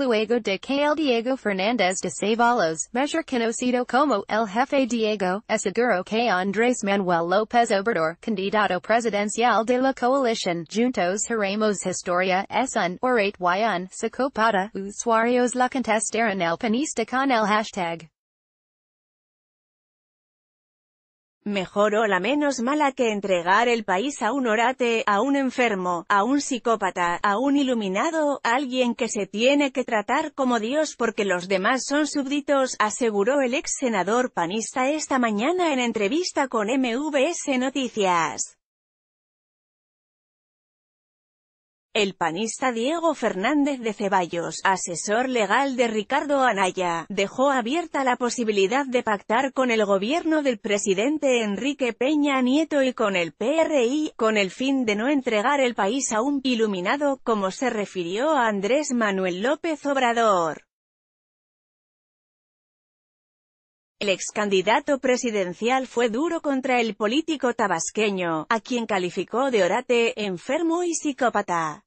Luego de que el Diego Fernández de Ceballos, measure conocido como el jefe Diego, aseguró que Andrés Manuel López Obrador, candidato presidencial de la coalición Juntos Haremos Historia, es un orate y un psicopata, usuarios la contestaron al panista con el hashtag. Mejor o la menos mala que entregar el país a un orate, a un enfermo, a un psicópata, a un iluminado, a alguien que se tiene que tratar como Dios porque los demás son súbditos, aseguró el ex senador panista esta mañana en entrevista con MVS Noticias. El panista Diego Fernández de Ceballos, asesor legal de Ricardo Anaya, dejó abierta la posibilidad de pactar con el gobierno del presidente Enrique Peña Nieto y con el PRI, con el fin de no entregar el país a un iluminado, como se refirió a Andrés Manuel López Obrador. El ex candidato presidencial fue duro contra el político tabasqueño, a quien calificó de orate, enfermo y psicópata.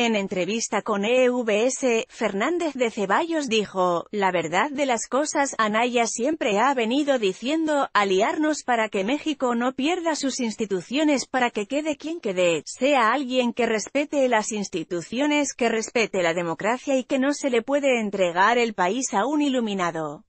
En entrevista con EVS, Fernández de Ceballos dijo, la verdad de las cosas, Anaya siempre ha venido diciendo, aliarnos para que México no pierda sus instituciones para que quede quien quede, sea alguien que respete las instituciones, que respete la democracia y que no se le puede entregar el país a un iluminado.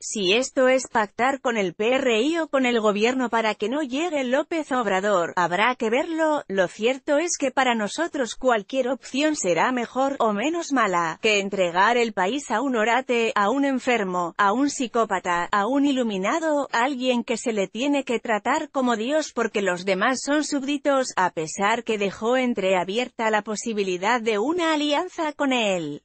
Si esto es pactar con el PRI o con el gobierno para que no llegue López Obrador, habrá que verlo, lo cierto es que para nosotros cualquier opción será mejor o menos mala, que entregar el país a un orate, a un enfermo, a un psicópata, a un iluminado, a alguien que se le tiene que tratar como Dios porque los demás son súbditos, a pesar que dejó entreabierta la posibilidad de una alianza con él.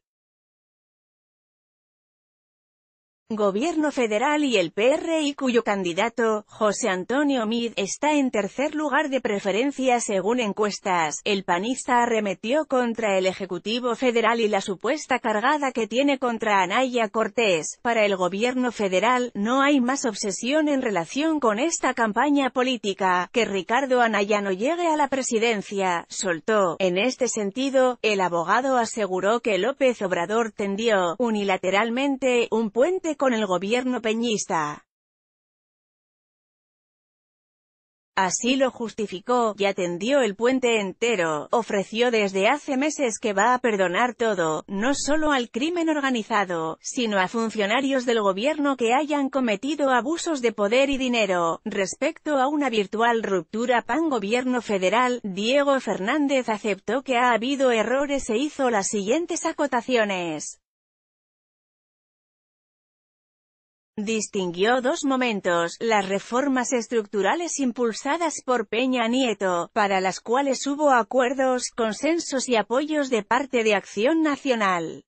Gobierno federal y el PRI cuyo candidato, José Antonio Mid, está en tercer lugar de preferencia según encuestas. El panista arremetió contra el Ejecutivo Federal y la supuesta cargada que tiene contra Anaya Cortés. Para el gobierno federal, no hay más obsesión en relación con esta campaña política, que Ricardo Anaya no llegue a la presidencia, soltó. En este sentido, el abogado aseguró que López Obrador tendió, unilateralmente, un puente con el gobierno peñista. Así lo justificó, y atendió el puente entero, ofreció desde hace meses que va a perdonar todo, no solo al crimen organizado, sino a funcionarios del gobierno que hayan cometido abusos de poder y dinero, respecto a una virtual ruptura pan-gobierno federal, Diego Fernández aceptó que ha habido errores e hizo las siguientes acotaciones. Distinguió dos momentos, las reformas estructurales impulsadas por Peña Nieto, para las cuales hubo acuerdos, consensos y apoyos de parte de Acción Nacional.